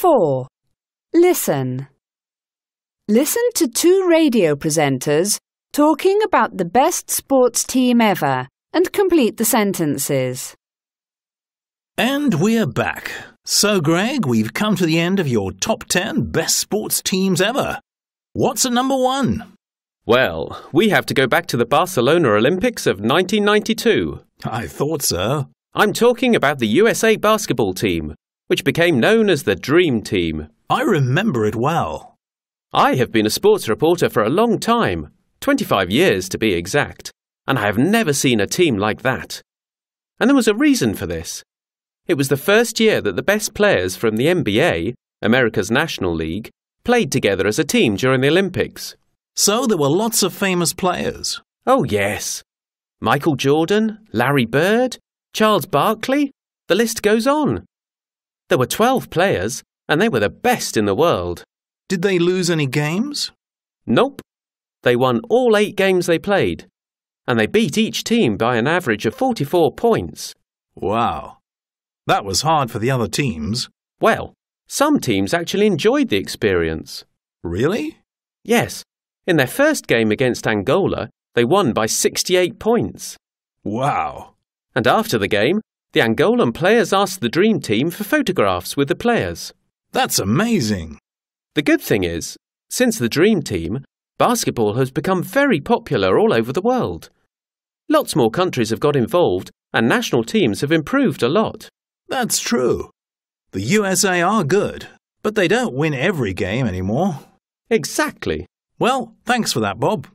4. Listen. Listen to two radio presenters talking about the best sports team ever and complete the sentences. And we're back. So, Greg, we've come to the end of your top 10 best sports teams ever. What's at number one? Well, we have to go back to the Barcelona Olympics of 1992. I thought so. I'm talking about the USA basketball team, which became known as the Dream Team. I remember it well. I have been a sports reporter for a long time, 25 years to be exact, and I have never seen a team like that. And there was a reason for this. It was the first year that the best players from the NBA, America's National League, played together as a team during the Olympics. So there were lots of famous players. Oh, yes. Michael Jordan, Larry Bird, Charles Barkley, the list goes on. There were 12 players, and they were the best in the world. Did they lose any games? Nope. They won all eight games they played, and they beat each team by an average of 44 points. Wow. That was hard for the other teams. Well, some teams actually enjoyed the experience. Really? Yes. In their first game against Angola, they won by 68 points. Wow. And after the game, the Angolan players asked the dream team for photographs with the players. That's amazing! The good thing is, since the dream team, basketball has become very popular all over the world. Lots more countries have got involved and national teams have improved a lot. That's true. The USA are good, but they don't win every game anymore. Exactly. Well, thanks for that, Bob.